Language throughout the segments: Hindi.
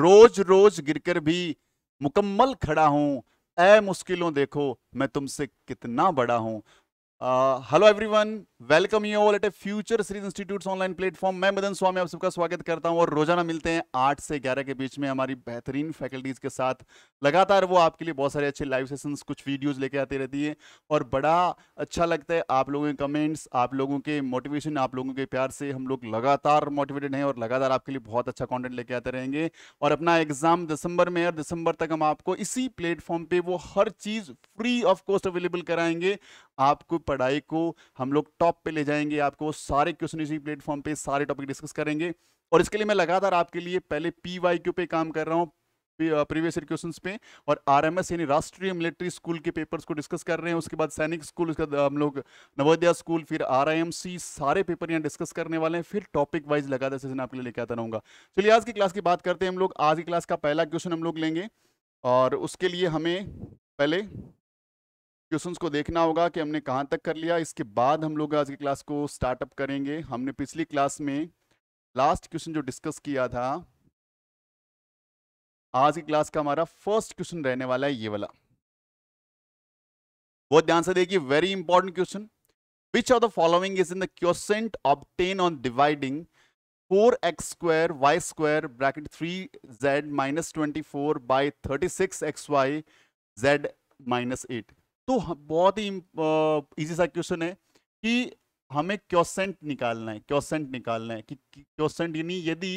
रोज रोज गिरकर भी मुकम्मल खड़ा हूं ऐ मुश्किलों देखो मैं तुमसे कितना बड़ा हूं hello everyone welcome you all at a future series institute online platform मैं मदन स्वामी आप सबका स्वागत करता हूं और रोजाना मिलते हैं आठ से ग्यारह के बीच में हमारी बेहतरीन फैकल्टीज के साथ लगातार वो आपके लिए बहुत सारे अच्छे लाइव सेशंस कुछ वीडियोस लेके आती रहती है और बड़ा अच्छा लगता है आप लोगों के कमेंट्स आप लोगों के मोटिवेशन आप लोगों के प्यार से हम लोग लगातार मोटिवेटेड हैं और लगातार आपके लिए बहुत अच्छा कॉन्टेंट लेके आते रहेंगे और अपना एग्जाम दिसंबर में और दिसंबर तक हम आपको इसी प्लेटफॉर्म पर वो हर चीज़ फ्री ऑफ कॉस्ट अवेलेबल कराएंगे आपको पढ़ाई को हम लोग टॉप पे ले जाएंगे आपको सारे क्वेश्चन इसी प्लेटफॉर्म पे सारे टॉपिक डिस्कस करेंगे और इसके लिए मैं लगातार आपके लिए पहले पी वाई क्यू पे काम कर रहा हूँ प्रीवियस ईयर क्वेश्चन पे और आरएमएस यानी राष्ट्रीय मिलिट्री स्कूल के पेपर्स को डिस्कस कर रहे हैं उसके बाद सैनिक स्कूल उसके हम लोग नवोदया स्कूल फिर आरआईएमसी सारे पेपर यहाँ डिस्कस करने वाले हैं फिर टॉपिक वाइज लगातार सेशन आपके लिए लेके आता रहूंगा चलिए आज की क्लास की बात करते हैं हम लोग आज की क्लास का पहला क्वेश्चन हम लोग लेंगे और उसके लिए हमें पहले क्वेश्चन को देखना होगा कि हमने कहाँ तक कर लिया इसके बाद हम लोग आज की क्लास को स्टार्टअप करेंगे हमने पिछली क्लास में लास्ट क्वेश्चन जो डिस्कस किया था आज की क्लास का हमारा फर्स्ट क्वेश्चन रहने वाला है ये वाला बहुत ध्यान से देखिए very important question which of the following is in the question obtain on dividing four x square y square bracket three z minus twenty four by thirty six x y z minus eight तो बहुत ही इजी सा क्वेश्चन है कि हमें क्योसेंट निकालना है क्योसेंट निकालना है कि क्योसेंट यानी यदि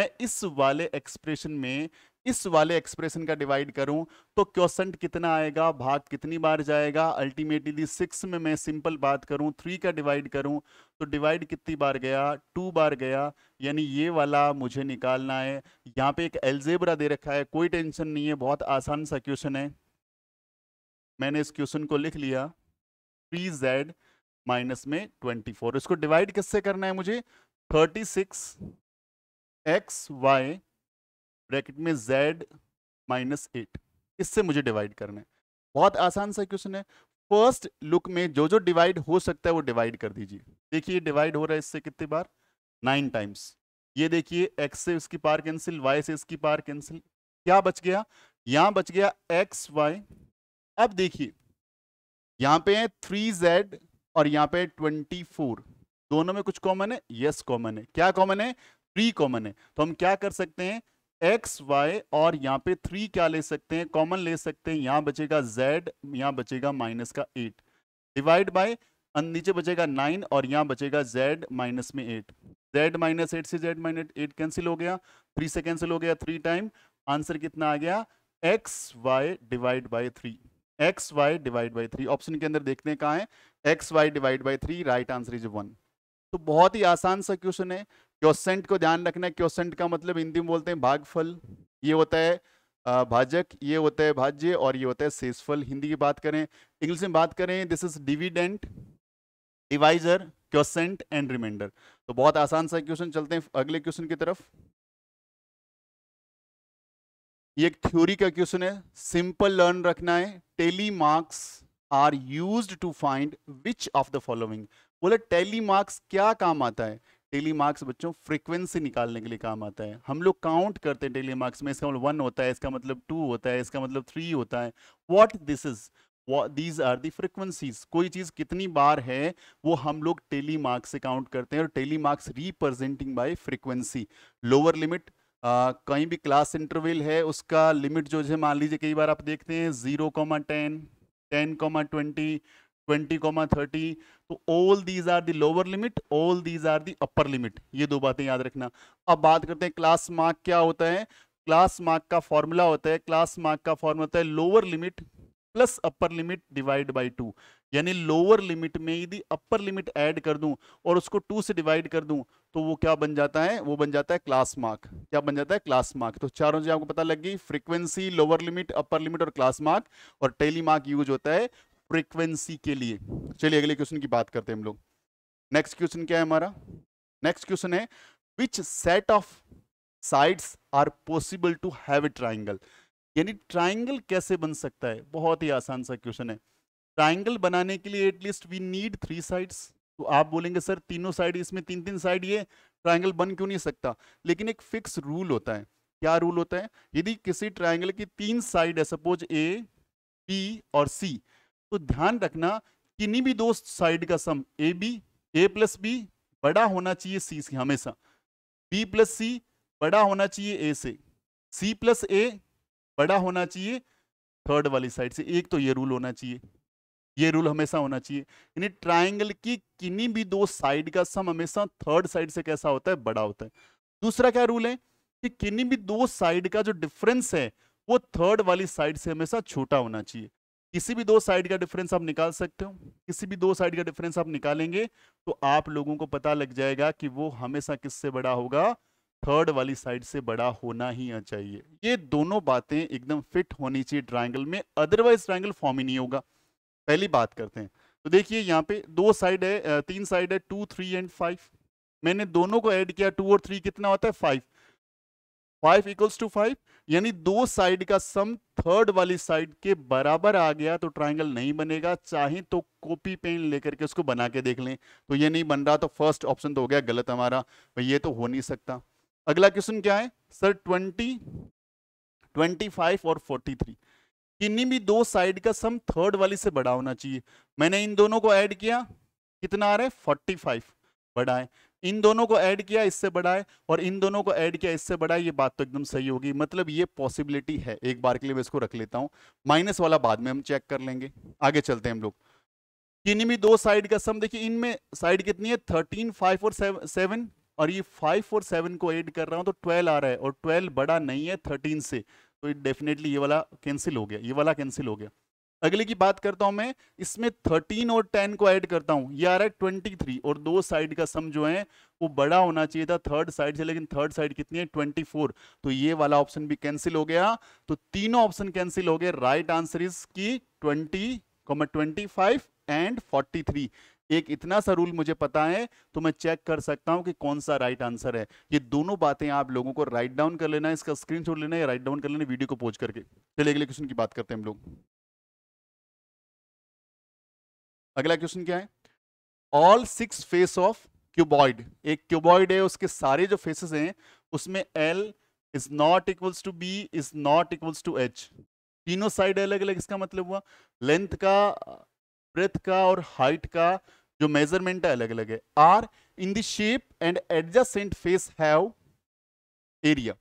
मैं इस वाले एक्सप्रेशन में इस वाले एक्सप्रेशन का डिवाइड करूं तो क्योसेंट कितना आएगा भाग कितनी बार जाएगा अल्टीमेटली सिक्स में मैं सिंपल बात करूं थ्री का डिवाइड करूं तो डिवाइड कितनी बार गया टू बार गया यानी ये वाला मुझे निकालना है यहाँ पे एक एल्जेबरा दे रखा है कोई टेंशन नहीं है बहुत आसान सा क्वेश्चन है मैंने इस क्वेश्चन को लिख लिया थ्री जेड माइनस में ट्वेंटी फोर इसको डिवाइड किससे करना है मुझे thirty six x y bracket में जेड माइनस एट इससे मुझे डिवाइड करना है बहुत आसान सा क्वेश्चन है फर्स्ट लुक में जो जो डिवाइड हो सकता है वो डिवाइड कर दीजिए देखिए डिवाइड हो रहा है इससे कितनी बार नाइन टाइम्स ये देखिए एक्स से इसकी पार कैंसिल वाई से इसकी पार कैंसिल क्या बच गया यहाँ बच गया एक्स वाई अब देखिए यहां पे है थ्री जेड और यहां पे ट्वेंटी फोर दोनों में कुछ कॉमन है यस yes, कॉमन है क्या कॉमन है थ्री कॉमन है तो हम क्या कर सकते हैं एक्स वाई और यहां पे थ्री क्या ले सकते हैं कॉमन ले सकते हैं यहां बचेगा जेड यहां बचेगा माइनस का एट डिवाइड बाय नीचे बचेगा नाइन और यहां बचेगा जेड माइनस में एट जेड माइनस एट से जेड माइनस एट कैंसिल हो गया थ्री से कैंसिल हो गया थ्री टाइम आंसर कितना आ गया x y divide by three x y divide by three option के अंदर देखने का है x y divide by three right answer is one तो बहुत ही आसान सा क्वेश्चन है क्योसेंट को ध्यान रखना है क्योसेंट का मतलब हिंदी में बोलते हैं भागफल ये होता है भाजक ये होता है भाज्य और ये होता है शेषफल हिंदी की बात करें इंग्लिश में बात करें this is dividend divisor quotient and remainder तो बहुत आसान सा क्वेश्चन चलते हैं अगले क्वेश्चन की तरफ ये एक थ्योरी का क्वेश्चन है सिंपल लर्न रखना है tally marks are used to find which of the following बोले टेली मार्क्स क्या काम आता है टेली मार्क्स बच्चों फ्रीक्वेंसी निकालने के लिए काम आता है हम लोग काउंट करते हैं टेली मार्क्स में इसका मतलब वन होता है इसका मतलब टू होता है इसका मतलब थ्री होता है what this is these are the frequencies कोई चीज़ कितनी बार है वो हम लोग टेली मार्क्स से काउंट करते हैं और tally marks representing by frequency lower limit कहीं भी क्लास इंटरवल है उसका लिमिट जो है मान लीजिए कई बार आप देखते हैं zero comma ten ten comma twenty twenty comma thirty तो all these are the lower limit all these are the upper limit ये दो बातें याद रखना अब बात करते हैं क्लास मार्क क्या होता है क्लास मार्क का फॉर्मूला होता है क्लास मार्क का फॉर्म होता है lower limit plus upper limit divide by two यानी लोअर लिमिट में यदि अपर लिमिट ऐड कर दूं और उसको टू से डिवाइड कर दूं तो वो क्या बन जाता है वो बन जाता है क्लास मार्क क्या बन जाता है क्लास मार्क तो चारों चीजें आपको पता लग गई frequency lower limit upper limit और क्लास मार्क और टेली मार्क यूज होता है फ्रीक्वेंसी के लिए चलिए अगले क्वेश्चन की बात करते हैं हम लोग नेक्स्ट क्वेश्चन क्या है हमारा नेक्स्ट क्वेश्चन है which set of sides are possible to have a triangle यानी ट्राइंगल कैसे बन सकता है बहुत ही आसान सा क्वेश्चन है ट्राइंगल बनाने के लिए at least we need three sides तो आप बोलेंगे सर तीनों साइड इसमें तीन तीन साइड ये ट्राइंगल बन क्यों नहीं सकता लेकिन एक फिक्स रूल होता है क्या रूल होता है यदि किसी ट्राइंगल की तीन साइड है सपोज ए बी और सी तो ध्यान रखना किन्हीं भी दो साइड का sum a b a plus b बड़ा होना चाहिए सी से हमेशा बी प्लस सी बड़ा होना चाहिए ए से सी प्लस ए बड़ा होना चाहिए थर्ड वाली साइड से एक तो ये रूल होना चाहिए ये रूल हमेशा होना चाहिए यानी ट्राइंगल की किन्नी भी दो साइड का सम हमेशा थर्ड साइड से कैसा होता है बड़ा होता है दूसरा क्या रूल है कि किन्नी भी दो साइड का जो डिफरेंस है वो थर्ड वाली साइड से हमेशा छोटा होना चाहिए किसी भी दो साइड का डिफरेंस आप निकाल सकते हो किसी भी दो साइड का डिफरेंस आप निकालेंगे तो आप लोगों को पता लग जाएगा कि वो हमेशा किससे बड़ा होगा थर्ड वाली साइड से बड़ा होना ही चाहिए ये दोनों बातें एकदम फिट होनी चाहिए ट्राइंगल में अदरवाइज ट्राइंगल फॉर्म ही नहीं होगा पहली बात करते हैं तो देखिए यहाँ पे दो साइड है तीन साइड है टू थ्री एंड फाइव मैंने दोनों को ऐड किया टू और थ्री कितना होता है five five equals to five यानी दो साइड का सम थर्ड वाली साइड के बराबर आ गया तो ट्राइंगल नहीं बनेगा चाहे तो कॉपी पेन लेकर के उसको बना के देख लें तो ये नहीं बन रहा तो फर्स्ट ऑप्शन तो हो गया गलत हमारा भाई ये तो हो नहीं सकता अगला क्वेश्चन क्या है सर ट्वेंटी ट्वेंटी फाइव और फोर्टी थ्री भी दो साइड का सम थर्ड वाली से बड़ा होना चाहिए मैंने इन दोनों को ऐड किया कितना आ रहा है फोर्टी फाइव बढ़ाए इन दोनों को ऐड किया इससे बढ़ाए और इन दोनों को ऐड किया इससे बढ़ाए ये बात तो एकदम सही होगी मतलब ये पॉसिबिलिटी है एक बार के लिए मैं इसको रख लेता हूँ माइनस वाला बाद में हम चेक कर लेंगे आगे चलते हैं हम लोग किन्नी भी दो साइड का सम देखिए इनमें साइड कितनी है थर्टीन फाइव और सेवन और ये फाइव और सेवन को ऐड कर रहा हूँ तो ट्वेल्व आ रहा है और ट्वेल्व बड़ा नहीं है थर्टीन से तो ये डेफिनेटली ये वाला कैंसिल हो गया ये वाला कैंसिल हो गया अगले की बात करता हूं मैं इसमें थर्टीन और टेन को ऐड करता हूं ये आ रहा है ट्वेंटी थ्री और दो साइड का सम जो है वो बड़ा होना चाहिए था थर्ड साइड से लेकिन थर्ड साइड कितनी है ट्वेंटी फोर तो ये वाला ऑप्शन भी कैंसिल हो गया तो तीनों ऑप्शन कैंसिल हो गए राइट आंसर इज की twenty comma twenty five and forty three एक इतना सा रूल मुझे पता है तो मैं चेक कर सकता हूं कि कौन सा राइट आंसर है ये दोनों बातें आप लोगों को राइट डाउन कर लेना इसका स्क्रीन लेना या राइट डाउन कर लेना वीडियो को पोज करके चले अगले क्वेश्चन की बात करते हैं हम लोग अगला क्वेश्चन क्या है all six face of cuboid एक क्यूबॉइड है उसके सारे जो फेसेस हैं उसमें l is not equals to b is not equals to h तीनों साइड अलग अलग इसका मतलब हुआ लेंथ का ब्रेथ का और हाइट का जो मेजरमेंट है अलग अलग है are in the shape and adjacent face have area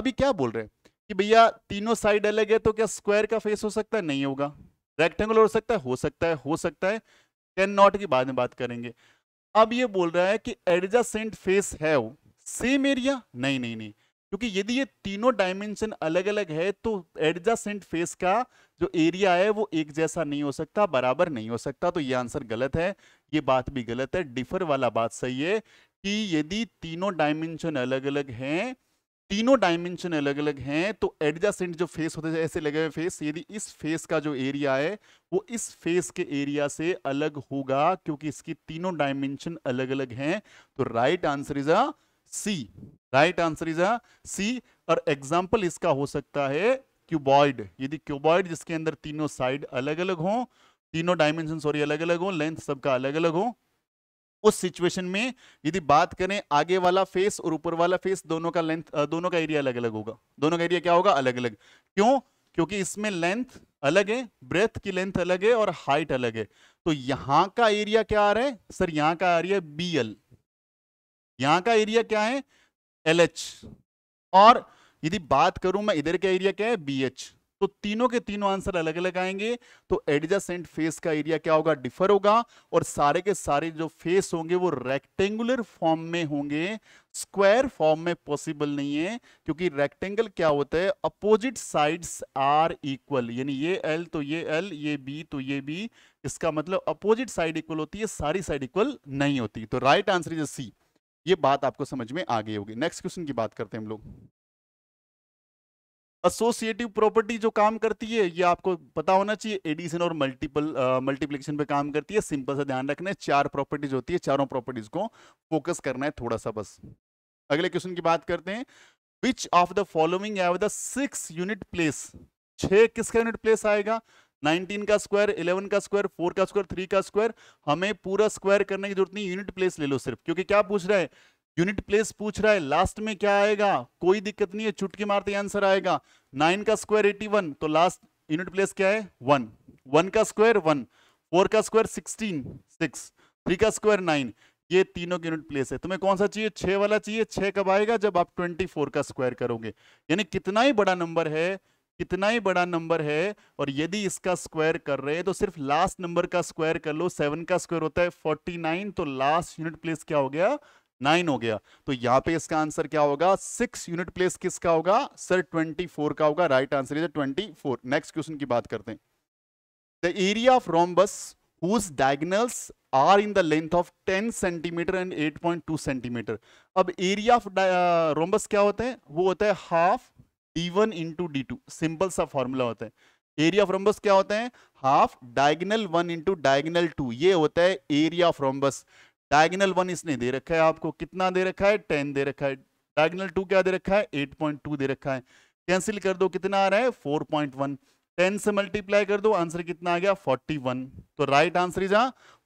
अभी क्या बोल रहे हैं कि भैया तीनों साइड अलग है तो क्या स्क्वायर का फेस हो सकता है नहीं होगा रेक्टेंगुलर हो सकता है हो सकता है हो सकता है कैन नॉट की बाद में बात करेंगे अब ये बोल रहा है कि adjacent face have same area नहीं नहीं नहीं क्योंकि यदि ये तीनों डायमेंशन अलग अलग है तो एडजस्टेंट फेस का जो एरिया है वो एक जैसा नहीं हो सकता बराबर नहीं हो सकता तो ये आंसर गलत है ये बात भी गलत है डिफर वाला बात सही है कि यदि तीनों डायमेंशन अलग अलग हैं तीनों डायमेंशन अलग अलग हैं तो एडजस्टेंट जो फेस होते हैं ऐसे लगे हुए फेस यदि इस फेस का जो एरिया है वो इस फेस के एरिया से अलग होगा क्योंकि इसकी तीनों डायमेंशन अलग अलग हैं तो right answer is uh c right answer is c और एग्जाम्पल इसका हो सकता है क्यूबॉइड यदि क्यूबॉइड जिसके अंदर तीनों साइड अलग अलग हो तीनों डायमेंशन सॉरी अलग अलग हो लेंथ सबका अलग अलग हो उस सिचुएशन में यदि बात करें आगे वाला फेस और ऊपर वाला फेस दोनों का लेंथ दोनों का एरिया अलग अलग होगा दोनों का एरिया क्या होगा अलग अलग क्यों क्योंकि इसमें लेंथ अलग है ब्रेथ की लेंथ अलग है और हाइट अलग है तो यहां का एरिया क्या आ रहा है सर यहां का आ है बी एल यहां का एरिया क्या है एल और यदि बात करूं मैं इधर का एरिया क्या है बी तो तीनों के तीनों आंसर अलग अलग आएंगे तो एडजस्टेंट फेस का एरिया क्या होगा डिफर होगा और सारे के सारे जो फेस होंगे वो रेक्टेंगुलर फॉर्म में होंगे स्क्वायर फॉर्म में पॉसिबल नहीं है क्योंकि रेक्टेंगल क्या होता है अपोजिट साइड्स आर इक्वल यानी ये एल तो ये एल ये बी तो ये बी इसका मतलब अपोजिट साइड इक्वल होती है सारी साइड इक्वल नहीं होती तो राइट आंसर इज सी ये बात आपको समझ में आ गई होगी नेक्स्ट क्वेश्चन की बात करते हैं हम लोग एसोसिएटिव प्रॉपर्टी जो काम करती है ये आपको पता होना चाहिए एडिशन और मल्टीपल मल्टीप्लिकेशन पे काम करती है सिंपल सा ध्यान रखना है चार प्रॉपर्टीज होती है चारों प्रॉपर्टीज को फोकस करना है थोड़ा सा बस अगले क्वेश्चन की बात करते हैं which of the following six unit place छह किसका यूनिट प्लेस आएगा 19 का स्क्वायर 11 का स्क्वायर 4 का स्क्वायर 3 का स्क्वायर हमें पूरा स्क्वायर करने की जरूरत नहीं यूनिट प्लेस ले लो सिर्फ क्योंकि क्या पूछ रहा है यूनिट प्लेस पूछ रहा है लास्ट में क्या आएगा कोई दिक्कत नहीं है चुटकी मारते आंसर आएगा नाइन का स्क्वायर एटी तो लास्ट यूनिट प्लेस क्या है वन वन का स्क्वायर वन फोर का स्क्वायर सिक्सटीन सिक्स थ्री का स्क्वायर नाइन ये तीनों के यूनिट प्लेस है तुम्हें कौन सा चाहिए छह वाला चाहिए छह कब आएगा जब आप ट्वेंटी फोर का स्क्वायर करोगे यानी कितना ही बड़ा नंबर है कितना ही बड़ा नंबर है और यदि इसका स्क्वायर कर रहे हैं तो सिर्फ लास्ट नंबर का स्क्वायर कर लो सेवन का स्क्वायर होता है फोर्टी नाइन तो लास्ट यूनिट प्लेस क्या हो गया नाइन हो गया तो यहां पे इसका आंसर क्या होगा सिक्स यूनिट प्लेस किसका होगा सर ट्वेंटी फोर का होगा right answer is twenty four next question की बात करते हैं the area of rhombus whose diagonals are in the length of 10 centimetre and 8.2 centimetre अब एरिया ऑफ रोमबस क्या होते हैं वो होता है half d one into d two simple सा फॉर्मूला होता है एरिया ऑफ रोम्बस क्या होता है half diagonal one into diagonal two ये होता है area of rhombus diagonal one इसने दे रखा है आपको कितना दे रखा है टेन दे रखा है डायगनल टू क्या दे रखा है एट पॉइंट टू दे रखा है कैंसिल कर दो कितना आ रहा है फोर पॉइंट वन टेन से मल्टीप्लाई कर दो आंसर कितना आ गया फोर्टी वन तो right answer is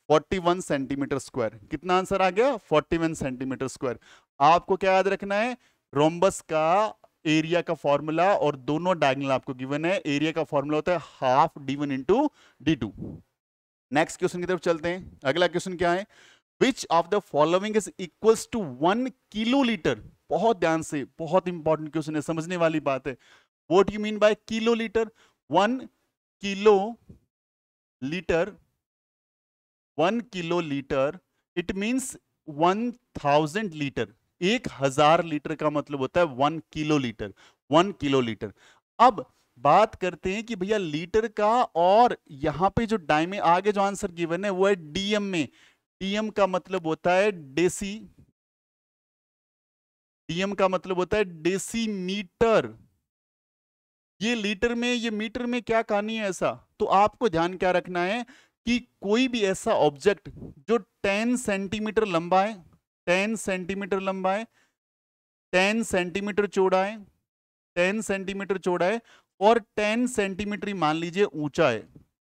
forty one centimetre square कितना आंसर आ गया फोर्टी वन सेंटीमीटर स्क्वायर आपको क्या याद रखना है रोम्बस का एरिया का फॉर्मूला और दोनों डायगनल आपको गिवन है एरिया का फॉर्मूला होता है half d one into d two next question की तरफ चलते हैं अगला क्वेश्चन क्या है which of the following is equals to one litre बहुत ध्यान से बहुत इंपॉर्टेंट क्वेश्चन है समझने वाली बात है what you mean by kilolitre one kilolitre one kilolitre it means one thousand litre एक हजार लीटर का मतलब होता है one kilolitre one kilolitre अब बात करते हैं कि भैया लीटर का और यहां पे जो डायमे आगे जो आंसर गिवन है वो है डीएम में डीएम का मतलब होता है डेसी डीएम का मतलब होता है डेसी मीटर ये लीटर में ये मीटर में क्या कहानी है ऐसा तो आपको ध्यान क्या रखना है कि कोई भी ऐसा ऑब्जेक्ट जो 10 सेंटीमीटर लंबा है टेन सेंटीमीटर लंबा है टेन सेंटीमीटर चौड़ा है टेन सेंटीमीटर चौड़ा है और टेन सेंटीमीटर मान लीजिए ऊंचा है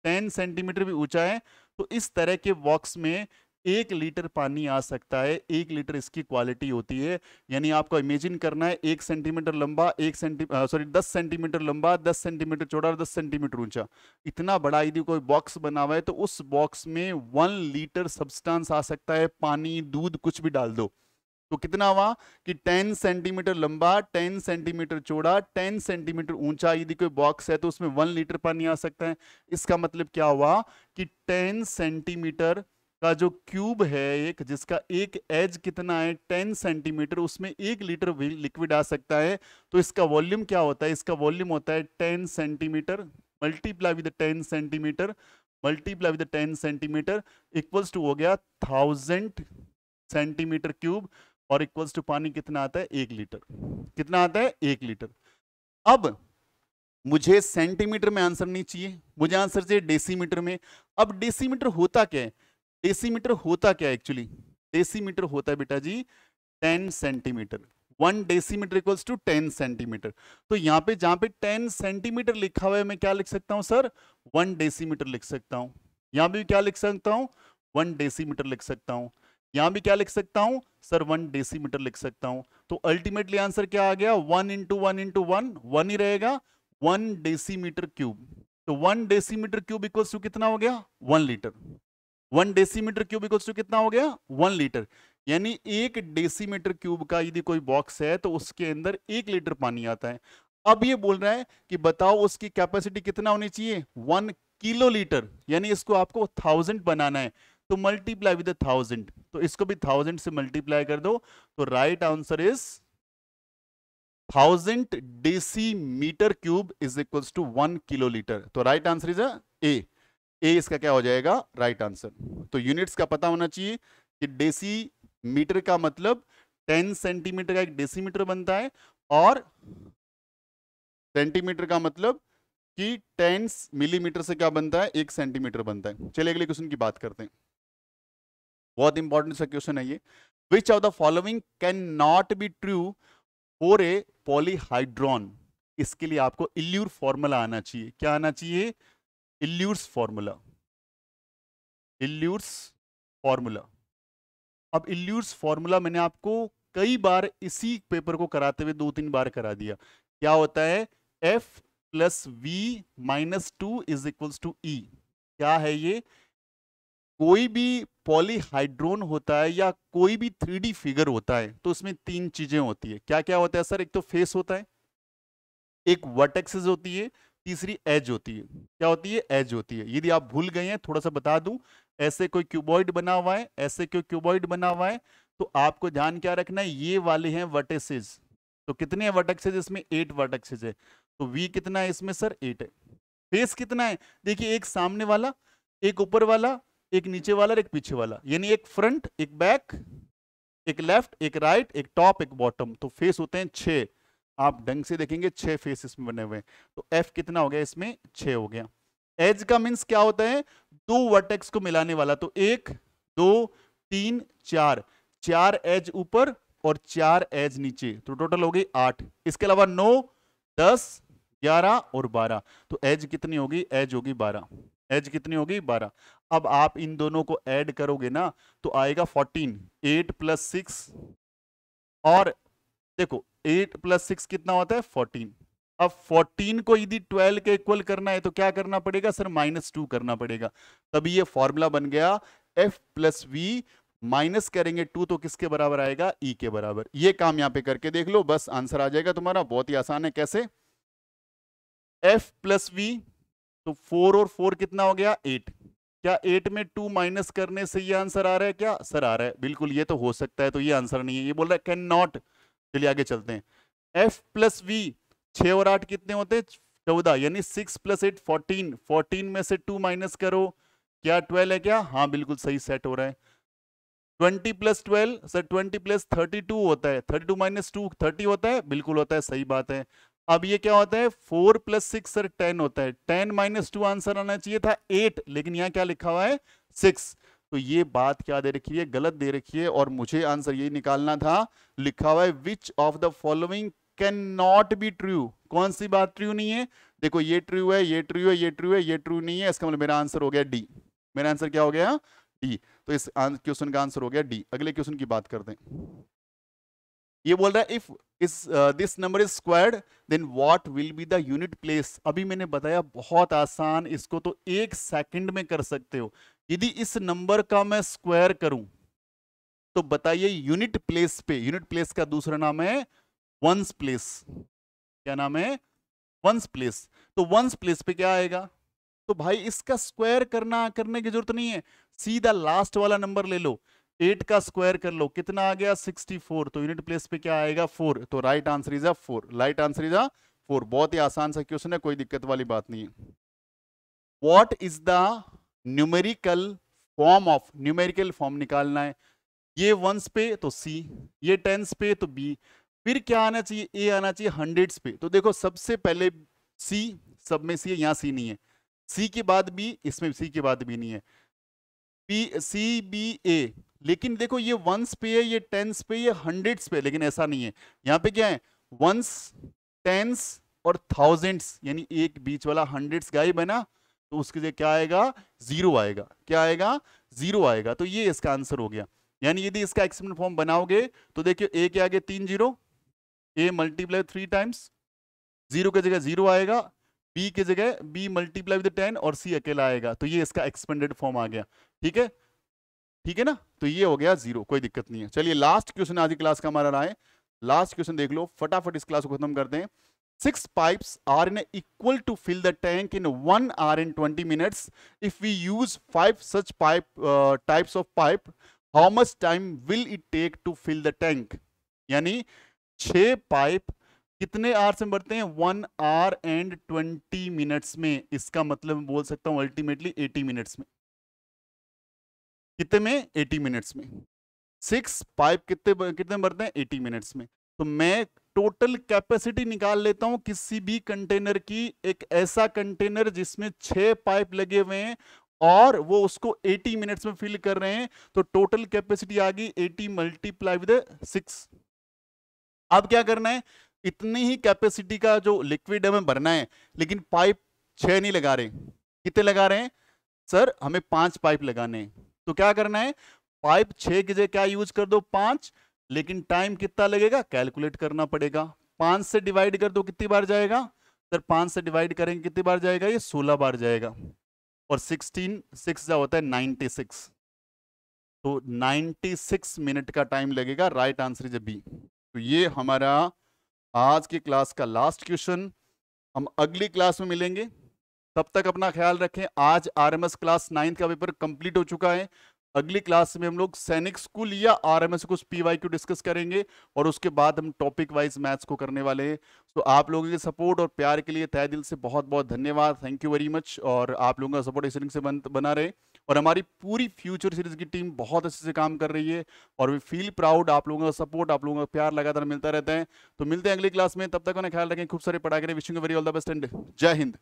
टेन सेंटीमीटर भी ऊंचा है तो इस तरह के बॉक्स में एक लीटर पानी आ सकता है एक लीटर इसकी क्वालिटी होती है यानी आपको इमेजिन करना है एक सेंटीमीटर लंबा एक सेंटी सॉरी दस सेंटीमीटर लंबा दस सेंटीमीटर चौड़ा और दस सेंटीमीटर ऊंचा इतना बड़ा यदि कोई बॉक्स बना हुआ है तो उस बॉक्स में वन लीटर सब्सटेंस आ सकता है पानी दूध कुछ भी डाल दो तो कितना हुआ कि 10 सेंटीमीटर लंबा 10 सेंटीमीटर चौड़ा 10 सेंटीमीटर ऊंचा यदि कोई बॉक्स है तो उसमें वन लीटर पानी आ सकता है इसका मतलब क्या हुआ कि 10 सेंटीमीटर का जो क्यूब है एक जिसका एक एज कितना है टेन सेंटीमीटर उसमें एक लीटर लिक्विड आ सकता है तो इसका वॉल्यूम क्या होता है इसका वॉल्यूम होता है ten centimetre multiply with ten centimetre multiply with ten centimetre equals to हो गया थाउजेंड सेंटीमीटर क्यूब और इक्वल्स टू पानी कितना आता है एक लीटर कितना आता है एक लीटर अब मुझे सेंटीमीटर में आंसर नहीं चाहिए मुझे आंसर चाहिए डेसीमीटर में अब डेसीमीटर होता क्या है डेसीमीटर होता क्या एक्चुअली डेसीमीटर होता है बेटा जी ten centimetre one decimetre equals to ten centimetre तो यहाँ पे जहाँ पे टेन सेंटीमीटर लिखा हुआ है मैं क्या लिख सकता हूँ सर वन डेसीमीटर लिख सकता हूँ यहाँ भी क्या लिख सकता हूँ वन डेसीमीटर लिख सकता हूँ यहाँ भी क्या लिख सकता हूँ सर वन डेसीमीटर लिख सकता हूँ तो अल्टीमेटली आंसर क्या आ गया one into one into one one ही रहेगा वन डेसीमीटर क्यूब तो one decimetre cube equals to कितना हो गया one litre one decimetre cube equals to कितना हो गया वन लीटर यानी एक डेसीमीटर क्यूब का यदि कोई बॉक्स है तो उसके अंदर एक लीटर पानी आता है अब ये बोल रहा है कि बताओ उसकी कैपेसिटी कितना होनी चाहिए वन किलो लीटर यानी इसको आपको थाउजेंड बनाना है तो मल्टीप्लाई विद थाउजेंड तो इसको भी थाउजेंड से मल्टीप्लाई कर दो तो right answer is thousand decimetre cube is equal to one kilolitre तो right answer is a a इसका क्या हो जाएगा राइट right आंसर तो यूनिट्स का पता होना चाहिए कि डेसी मीटर का मतलब टेन सेंटीमीटर का एक डेसीमीटर बनता है और सेंटीमीटर का मतलब कि टेन मिलीमीटर से क्या बनता है एक सेंटीमीटर बनता है चलिए अगले क्वेश्चन की बात करते हैं बहुत इंपॉर्टेंट सा क्वेश्चन है ये which of the following can not be true for a polyhedron इसके लिए आपको इल्यूर फॉर्मूला आना चाहिए क्या आना चाहिए इल्यूर्स फॉर्मूला इल्यूर्स फॉर्मूला अब इल्यूर्स फॉर्मूला मैंने आपको कई बार इसी पेपर को कराते हुए दो तीन बार करा दिया क्या होता है F plus V minus two is equal to E क्या है ये कोई भी पॉलीहाइड्रोन होता है या कोई भी थ्री फिगर होता है तो उसमें तीन चीजें होती है क्या क्या होता है सर एक तो फेस होता है एक वर्टेक्सेस होती है तीसरी एज होती है क्या होती है एज होती है यदि आप भूल गए हैं थोड़ा सा बता दूं ऐसे कोई क्यूबॉइड बना हुआ है ऐसे कोई क्यूबॉइड बना हुआ है तो आपको ध्यान क्या रखना है ये वाले हैं वर्टेसेज तो कितने वर्टेक्सेज इसमें एट वर्टेक्सेज है तो वी कितना है इसमें सर एट है फेस कितना है देखिए एक सामने वाला एक ऊपर वाला एक नीचे वाला एक पीछे वाला यानी एक फ्रंट एक बैक एक लेफ्ट एक राइट एक टॉप एक बॉटम तो फेस होते हैं छह आप ढंग से देखेंगे छह फेस इसमें बने हुए तो एफ कितना हो गया इसमें छ हो गया एज का मीन्स क्या होता है दो वर्टेक्स को मिलाने वाला तो एक दो तीन चार चार एज ऊपर और चार एज नीचे तो टोटल हो गई आठ इसके अलावा नौ दस ग्यारह और बारह तो एज कितनी होगी एज होगी बारह एज कितनी होगी बारह अब आप इन दोनों को ऐड करोगे ना तो आएगा फोर्टीन एट प्लस सिक्स और देखो एट प्लस सिक्स कितना होता है फोर्टीन अब 14 को यदि 12 के इक्वल करना है तो क्या करना पड़ेगा सर माइनस टू करना पड़ेगा तभी ये फॉर्मूला बन गया एफ प्लस वी माइनस करेंगे टू तो किसके बराबर आएगा ई e के बराबर ये काम यहां पे करके देख लो बस आंसर आ जाएगा तुम्हारा बहुत ही आसान है कैसे एफ प्लस वी तो फोर और फोर कितना हो गया एट क्या एट में टू माइनस करने से ये आंसर आ रहा है क्या सर आ रहा है बिल्कुल ये तो हो सकता है तो ये आंसर नहीं है ये बोल रहा है कैन नॉट चलिए आगे चलते हैं एफ प्लस वी छ और आठ कितने होते हैं चौदह यानी six plus eight fourteen fourteen में से टू माइनस करो क्या ट्वेल्व है क्या हाँ बिल्कुल सही सेट हो रहा है twenty plus twelve sir twenty plus thirty two होता है thirty two minus two thirty होता है बिल्कुल होता है सही बात है अब ये क्या होता है four plus six sir ten होता है टेन माइनस टू आंसर आना चाहिए था एट लेकिन यहाँ क्या लिखा हुआ है सिक्स तो ये बात क्या दे रखी है गलत दे रखी है और मुझे आंसर यही निकालना था लिखा हुआ है which of the following can not be true कौन सी बात ट्रू नहीं है देखो ये ट्रू है ये ट्रू है ये ट्रू है ये ट्रू नहीं है इसका मतलब मेरा आंसर हो गया डी मेरा आंसर क्या हो गया डी e. तो इस क्वेश्चन का आंसर हो गया डी अगले क्वेश्चन की बात करते हैं ये बोल रहा है if is this number is squared then what will be the unit place अभी मैंने बताया बहुत आसान इसको तो एक सेकंड में कर सकते हो यदि इस नंबर का मैं स्क्वायर करूं तो बताइए यूनिट प्लेस पे यूनिट प्लेस का दूसरा नाम है वंस प्लेस क्या नाम है वंस प्लेस तो वंस प्लेस पे क्या आएगा तो भाई इसका स्क्वायर करना करने की जरूरत नहीं है सीधा लास्ट वाला नंबर ले लो एट का स्क्वायर कर लो कितना आ गया सिक्सटी फोर तो यूनिट प्लेस पे क्या आएगा फोर तो right answer is a four right answer is a four बहुत ही आसान सा क्वेश्चन है कोई दिक्कत वाली बात नहीं है what is the numerical form of numerical form निकालना है ये वंस पे तो सी ये टेंस पे तो बी फिर क्या आना चाहिए ए आना चाहिए हंड्रेड्स पे तो देखो सबसे पहले सी सब में सी है यहाँ सी नहीं है सी के बाद बी इसमें सी के बाद बी नहीं है पी सी बी ए लेकिन देखो ये वंस पे है ये टेंस पे ये हंड्रेड्स पे लेकिन ऐसा नहीं है यहाँ पे क्या है वंस टेंस और थाउजेंड्स यानी एक बीच वाला हंड्रेड्स गायब है ना तो उसके लिए क्या आएगा जीरो आएगा क्या आएगा जीरो आएगा तो ये इसका आंसर हो गया यानी यदि इसका एक्सपेरिमेंट फॉर्म बनाओगे तो देखियो ए के आगे तीन zero A multiply three times zero की जगह जीरो आएगा बी की जगह बी मल्टीप्लाई विद टेन और सी अकेला आएगा तो ये इसका एक्सपेंडेड फॉर्म आ गया ठीक है ठीक है ना तो ये हो गया जीरो कोई दिक्कत नहीं है चलिए लास्ट क्वेश्चन आज क्लास का हमारा रहा है लास्ट क्वेश्चन देख लो फटाफट इस क्लास को खत्म करते हैं six pipes are in equal to fill the tank in one hour in twenty minutes if we use five such pipe types of pipe how much time will it take to fill the tank यानी छ पाइप कितने आर से बढ़ते हैं one hour and twenty minutes में इसका मतलब बोल सकता हूं अल्टीमेटली एटी मिनट्स में कितने में 80 मिनट्स में सिक्स पाइप कितने कितने भरते हैं 80 मिनट्स में तो मैं टोटल कैपेसिटी निकाल लेता हूं किसी भी कंटेनर की एक ऐसा कंटेनर जिसमें छह पाइप लगे हुए हैं और वो उसको 80 मिनट्स में फिल कर रहे हैं तो टोटल कैपेसिटी आ गई 80 मल्टीप्लाई विद सिक्स अब क्या करना है इतनी ही कैपेसिटी का जो लिक्विड हमें भरना है लेकिन पाइप छह नहीं लगा रहे कितने लगा रहे हैं सर हमें पांच पाइप लगाने हैं तो क्या करना है पाइप छे की जगह क्या यूज कर दो पांच लेकिन टाइम कितना लगेगा कैलकुलेट करना पड़ेगा पांच से डिवाइड कर दो कितनी बार जाएगा सर पांच से डिवाइड करेंगे कितनी बार जाएगा ये सोलह बार जाएगा और सिक्सटीन सिक्स जो होता है नाइनटी सिक्स तो नाइनटी सिक्स मिनट का टाइम लगेगा राइट आंसर इज बी तो ये हमारा आज की क्लास का लास्ट क्वेश्चन हम अगली क्लास में मिलेंगे तब तक अपना ख्याल रखें आज आरएमएस क्लास नाइन्थ का पेपर कंप्लीट हो चुका है अगली क्लास में हम लोग सैनिक स्कूल या आर एम एस कुछ पी वाई क्यू डिस्कस करेंगे और उसके बाद हम टॉपिक वाइज मैथ्स को करने वाले हैं तो आप लोगों के सपोर्ट और प्यार के लिए तय दिल से बहुत बहुत धन्यवाद थैंक यू वेरी मच और आप लोगों का सपोर्ट इस से बन, बना रहे और हमारी पूरी फ्यूचर सीरीज की टीम बहुत अच्छे से काम कर रही है और वी फील प्राउड आप लोगों का सपोर्ट आप लोगों का प्यार लगातार मिलता रहता है तो मिलते हैं अगली क्लास में तब तक उन्हें ख्याल रखें खूब सारे पढ़ा करें wishing very all the best and जय हिंद